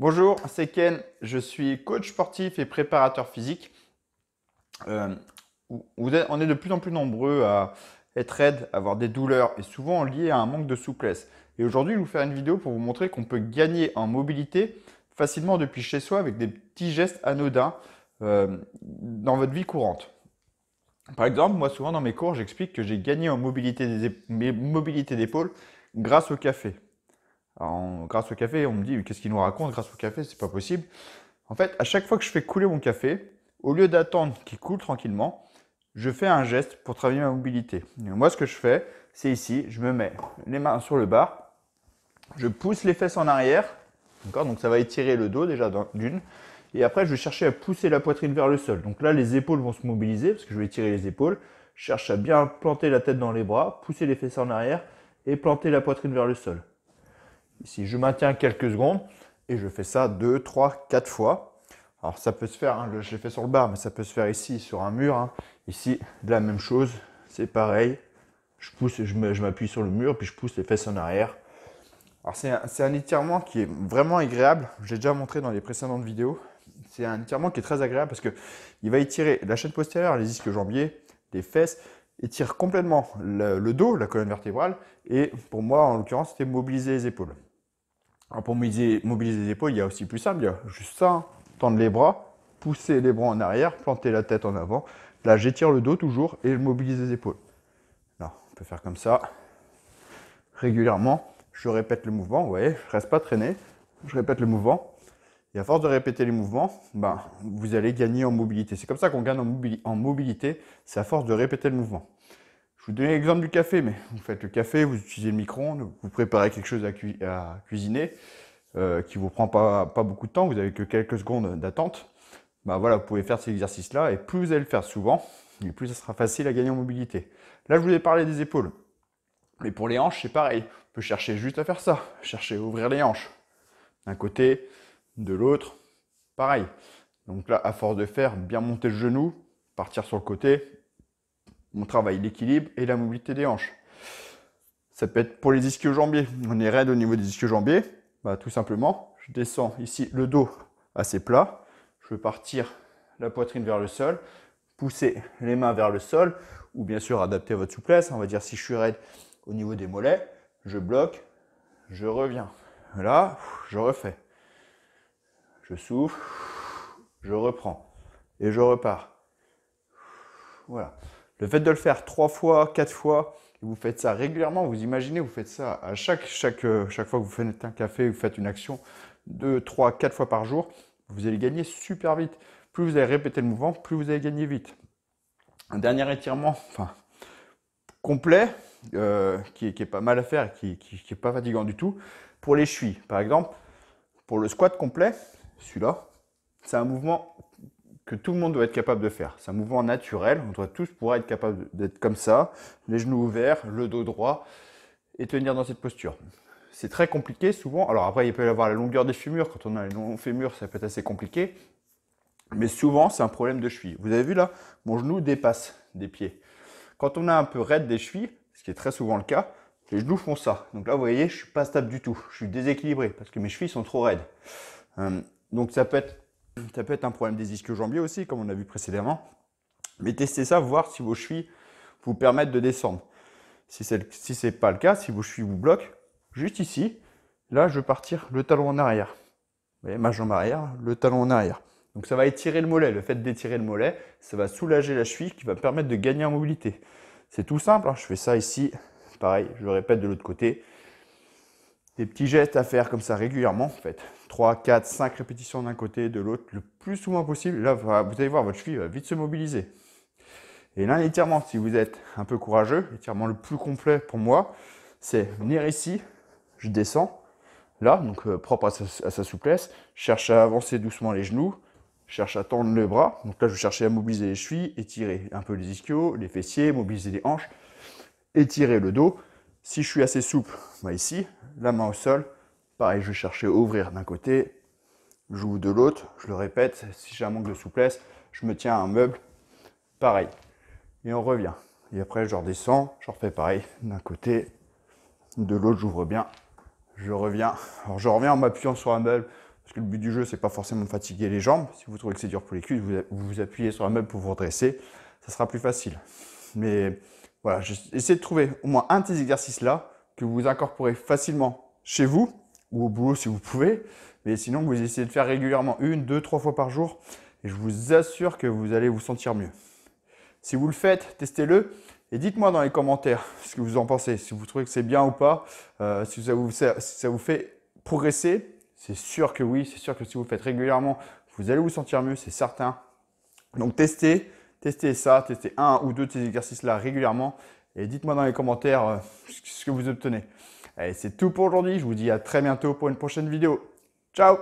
Bonjour, c'est Ken. Je suis coach sportif et préparateur physique. Euh, on est de plus en plus nombreux à être raide, avoir des douleurs et souvent liées à un manque de souplesse. Et aujourd'hui, je vais vous faire une vidéo pour vous montrer qu'on peut gagner en mobilité facilement depuis chez soi avec des petits gestes anodins euh, dans votre vie courante. Par exemple, moi souvent dans mes cours, j'explique que j'ai gagné en mobilité des, mobilité d'épaule grâce au café. Alors grâce au café. On me dit, qu'est-ce qu'il nous raconte grâce au café C'est pas possible. En fait, à chaque fois que je fais couler mon café, au lieu d'attendre qu'il coule tranquillement, je fais un geste pour travailler ma mobilité. moi, ce que je fais, c'est ici, je me mets les mains sur le bar, je pousse les fesses en arrière, donc ça va étirer le dos déjà d'une, et après je vais chercher à pousser la poitrine vers le sol. Donc là, les épaules vont se mobiliser parce que je vais étirer les épaules. Je cherche à bien planter la tête dans les bras, pousser les fesses en arrière et planter la poitrine vers le sol. Ici, je maintiens quelques secondes et je fais ça deux, trois, quatre fois. Alors ça peut se faire, hein, je l'ai fait sur le bar, mais ça peut se faire ici, sur un mur. Hein. Ici, la même chose, c'est pareil. Je pousse, je m'appuie sur le mur, puis je pousse les fesses en arrière. Alors c'est un, étirement qui est vraiment agréable. J'ai déjà montré dans les précédentes vidéos. C'est un étirement qui est très agréable parce qu'il va étirer la chaîne postérieure, les disques jambiers, les fesses, étire complètement le, dos, la colonne vertébrale, et pour moi, en l'occurrence, c'était mobiliser les épaules. Alors pour mobiliser, les épaules, il y a aussi plus simple, il y a juste ça, tendre les bras, pousser les bras en arrière, planter la tête en avant. Là, j'étire le dos toujours et je mobilise les épaules. Là, on peut faire comme ça, régulièrement. Je répète le mouvement, vous voyez, je ne reste pas traîné, je répète le mouvement. Et à force de répéter les mouvements, ben, vous allez gagner en mobilité. C'est comme ça qu'on gagne en, mobilité, c'est à force de répéter le mouvement. Je vous donne l'exemple du café, mais vous faites le café, vous utilisez le micro-ondes, vous préparez quelque chose à, cuisiner euh, qui ne vous prend pas, beaucoup de temps, vous n'avez que quelques secondes d'attente. Ben voilà, vous pouvez faire ces exercices-là, et plus vous allez le faire souvent, et plus ça sera facile à gagner en mobilité. Là, je vous ai parlé des épaules. Mais pour les hanches, c'est pareil. On peut chercher juste à faire ça. Chercher à ouvrir les hanches. D'un côté, de l'autre, pareil. Donc là, à force de faire, bien monter le genou, partir sur le côté, on travaille l'équilibre et la mobilité des hanches. Ça peut être pour les ischio-jambiers. On est raide au niveau des ischio-jambiers. Bah, tout simplement, je descends ici le dos assez plat. Je veux partir la poitrine vers le sol, pousser les mains vers le sol, ou bien sûr adapter votre souplesse. On va dire si je suis raide au niveau des mollets, je bloque, je reviens. Là, je refais. Je souffle, je reprends et je repars. Voilà. Le fait de le faire trois fois, quatre fois, et vous faites ça régulièrement, vous imaginez, vous faites ça à chaque, chaque, euh, chaque fois que vous faites un café, vous faites une action deux, trois, quatre fois par jour, vous allez gagner super vite. Plus vous allez répéter le mouvement, plus vous allez gagner vite. Un dernier étirement, enfin, complet, euh, qui, qui, est pas mal à faire, qui, qui, qui est pas fatigant du tout, pour les chevilles. Par exemple, pour le squat complet, celui-là, c'est un mouvement que tout le monde doit être capable de faire. C'est un mouvement naturel, on doit tous pouvoir être capable d'être comme ça, les genoux ouverts, le dos droit, et tenir dans cette posture. C'est très compliqué souvent. Alors après, il peut y avoir la longueur des fémurs. Quand on a les longs fémurs, ça peut être assez compliqué. Mais souvent, c'est un problème de cheville. Vous avez vu là, mon genou dépasse des pieds. Quand on a un peu raide des chevilles, ce qui est très souvent le cas, les genoux font ça. Donc là, vous voyez, je ne suis pas stable du tout. Je suis déséquilibré parce que mes chevilles sont trop raides. Euh, donc ça peut être, un problème des ischio-jambiers aussi, comme on a vu précédemment. Mais testez ça, voir si vos chevilles vous permettent de descendre. Si ce n'est pas le cas, si vos chevilles vous bloquent, juste ici, là je vais partir le talon en arrière. Vous voyez, ma jambe arrière, le talon en arrière. Donc ça va étirer le mollet. Le fait d'étirer le mollet, ça va soulager la cheville qui va permettre de gagner en mobilité. C'est tout simple, hein. je fais ça ici, pareil, je répète de l'autre côté des petits gestes à faire comme ça régulièrement, en fait. 3, 4, 5 répétitions d'un côté, de l'autre, le plus souvent possible. Là, vous allez voir, votre cheville va vite se mobiliser. Et là, l'étirement, si vous êtes un peu courageux, l'étirement le plus complet pour moi, c'est venir ici, je descends, là, donc euh, propre à sa, souplesse, cherche à avancer doucement les genoux, cherche à tendre les bras, donc là, je vais à mobiliser les chevilles, étirer un peu les ischios, les fessiers, mobiliser les hanches, étirer le dos, si je suis assez souple, moi bah ici, la main au sol, pareil, je vais chercher à ouvrir d'un côté, j'ouvre de l'autre, je le répète, si j'ai un manque de souplesse, je me tiens à un meuble, pareil. Et on revient. Et après, je redescends, je refais pareil, d'un côté, de l'autre, j'ouvre bien, je reviens. Alors je reviens en m'appuyant sur un meuble, parce que le but du jeu, c'est pas forcément de fatiguer les jambes. Si vous trouvez que c'est dur pour les cuisses, vous vous appuyez sur un meuble pour vous redresser, ça sera plus facile. Mais voilà, essayez de trouver au moins un de ces exercices-là que vous incorporez facilement chez vous ou au boulot si vous pouvez. Mais sinon, vous essayez de faire régulièrement une, deux, trois fois par jour et je vous assure que vous allez vous sentir mieux. Si vous le faites, testez-le et dites-moi dans les commentaires ce que vous en pensez, si vous trouvez que c'est bien ou pas, euh, si ça vous fait progresser. C'est sûr que oui, c'est sûr que si vous le faites régulièrement, vous allez vous sentir mieux, c'est certain. Donc testez, Testez ça, testez un ou deux de ces exercices-là régulièrement et dites-moi dans les commentaires euh, ce que vous obtenez. c'est tout pour aujourd'hui. Je vous dis à très bientôt pour une prochaine vidéo. Ciao